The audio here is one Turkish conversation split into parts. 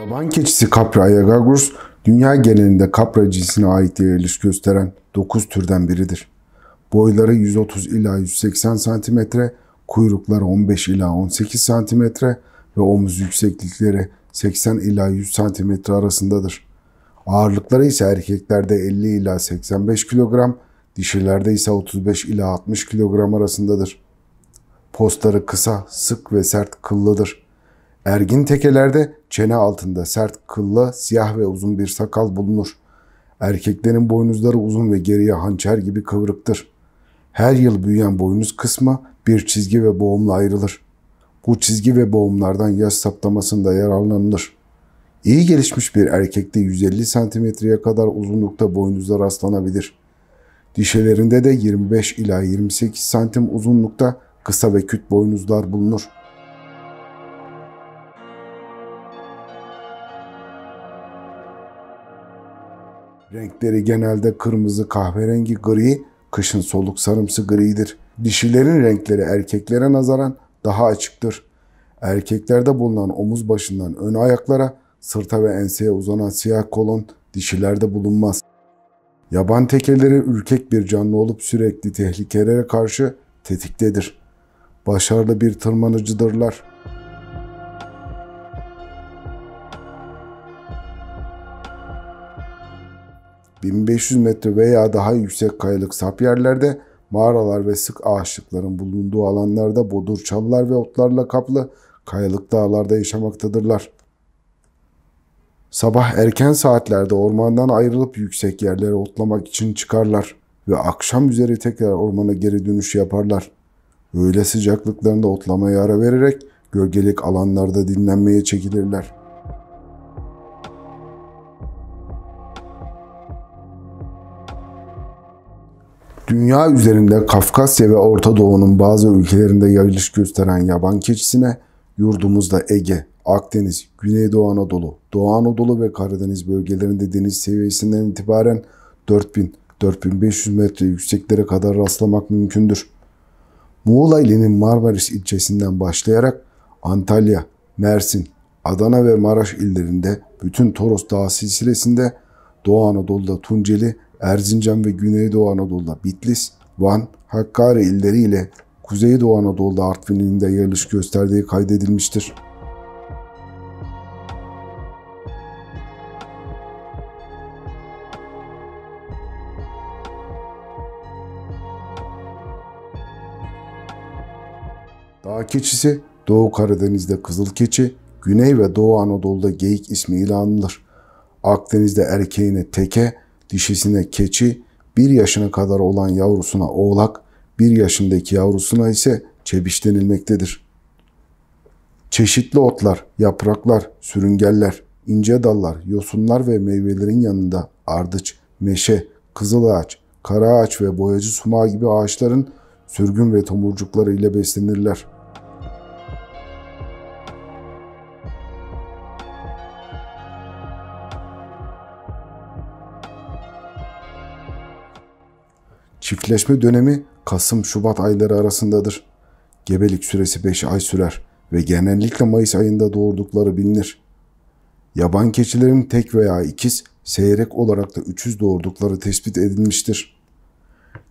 Yaban keçisi Capra ayagargus, dünya genelinde Capra cinsine ait yayılış gösteren 9 türden biridir. Boyları 130 ila 180 cm, kuyrukları 15 ila 18 cm ve omuz yükseklikleri 80 ila 100 cm arasındadır. Ağırlıkları ise erkeklerde 50 ila 85 kilogram, dişilerde ise 35 ila 60 kilogram arasındadır. Postları kısa, sık ve sert kıllıdır. Ergin tekelerde çene altında sert kılla siyah ve uzun bir sakal bulunur. Erkeklerin boynuzları uzun ve geriye hançer gibi kıvrıktır. Her yıl büyüyen boynuz kısmı bir çizgi ve boğumla ayrılır. Bu çizgi ve boğumlardan yaş saptamasında yararlanılır. İyi gelişmiş bir erkekte 150 santimetreye kadar uzunlukta boynuzlar rastlanabilir. Dişelerinde de 25 ila 28 santim uzunlukta kısa ve küt boynuzlar bulunur. Renkleri genelde kırmızı, kahverengi, gri, kışın soluk sarımsı gridir. Dişilerin renkleri erkeklere nazaran daha açıktır. Erkeklerde bulunan omuz başından ön ayaklara, sırta ve enseye uzanan siyah kolon dişilerde bulunmaz. Yaban tekeleri ürkek bir canlı olup sürekli tehlikelere karşı tetiktedir. Başarılı bir tırmanıcıdırlar.'' 1500 metre veya daha yüksek kayalık sap yerlerde, mağaralar ve sık ağaçlıkların bulunduğu alanlarda bodur çalılar ve otlarla kaplı kayalık dağlarda yaşamaktadırlar. Sabah erken saatlerde ormandan ayrılıp yüksek yerlere otlamak için çıkarlar ve akşam üzeri tekrar ormana geri dönüş yaparlar. Öğle sıcaklıklarında otlamaya ara vererek gölgelik alanlarda dinlenmeye çekilirler.'' dünya üzerinde Kafkasya ve Orta Doğu'nun bazı ülkelerinde yayılış gösteren yaban keçisine yurdumuzda Ege, Akdeniz, Güneydoğu Anadolu, Doğu Anadolu ve Karadeniz bölgelerinde deniz seviyesinden itibaren 4000-4500 metre yükseklere kadar rastlamak mümkündür. Muğla ilinin Marmaris ilçesinden başlayarak Antalya, Mersin, Adana ve Maraş illerinde bütün Toros Dağı silsilesinde Doğu Anadolu'da Tunceli, Erzincan ve Güneydoğu Anadolu'da Bitlis, Van, Hakkari illeri ile Kuzeydoğu Anadolu'da Artvin ilinde yayılış gösterdiği kaydedilmiştir. Dağ keçisi Doğu Karadeniz'de kızıl keçi, Güney ve Doğu Anadolu'da geyik ismi anılır. Akdeniz'de erkeğine teke, dişisine keçi, bir yaşına kadar olan yavrusuna oğlak, bir yaşındaki yavrusuna ise çebiş denilmektedir. Çeşitli otlar, yapraklar, sürüngeller, ince dallar, yosunlar ve meyvelerin yanında ardıç, meşe, kızıl ağaç, kara ağaç ve boyacı sumağı gibi ağaçların sürgün ve tomurcukları ile beslenirler.'' Çiftleşme dönemi Kasım-Şubat ayları arasındadır. Gebelik süresi 5 ay sürer ve genellikle Mayıs ayında doğurdukları bilinir. Yaban keçilerin tek veya ikiz, seyrek olarak da üçüz doğurdukları tespit edilmiştir.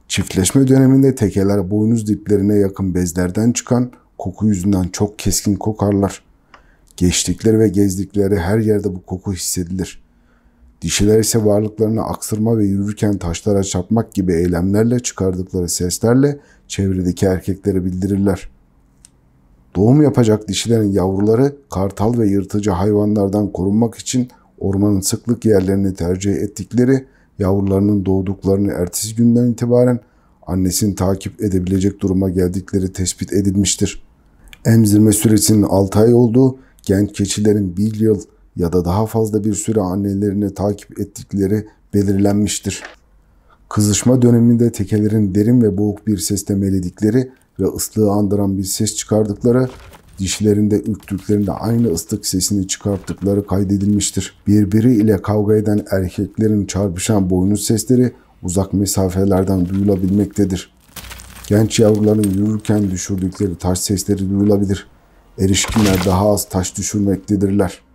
Çiftleşme döneminde tekeler boynuz diplerine yakın bezlerden çıkan koku yüzünden çok keskin kokarlar. Geçtikleri ve gezdikleri her yerde bu koku hissedilir. Dişiler ise varlıklarını aksırma ve yürürken taşlara çarpmak gibi eylemlerle çıkardıkları seslerle çevredeki erkeklere bildirirler. Doğum yapacak dişilerin yavruları kartal ve yırtıcı hayvanlardan korunmak için ormanın sıklık yerlerini tercih ettikleri yavrularının doğduklarını ertesi günden itibaren annesini takip edebilecek duruma geldikleri tespit edilmiştir. Emzirme süresinin 6 ay olduğu genç keçilerin bir yıl ya da daha fazla bir süre annelerini takip ettikleri belirlenmiştir. Kızışma döneminde tekelerin derin ve boğuk bir sesle meledikleri ve ıslığı andıran bir ses çıkardıkları, dişlerinde ürktüklerinde aynı ıslık sesini çıkarttıkları kaydedilmiştir. Birbiri ile kavga eden erkeklerin çarpışan boynuz sesleri uzak mesafelerden duyulabilmektedir. Genç yavruların yürürken düşürdükleri taş sesleri duyulabilir. Erişkinler daha az taş düşürmektedirler.''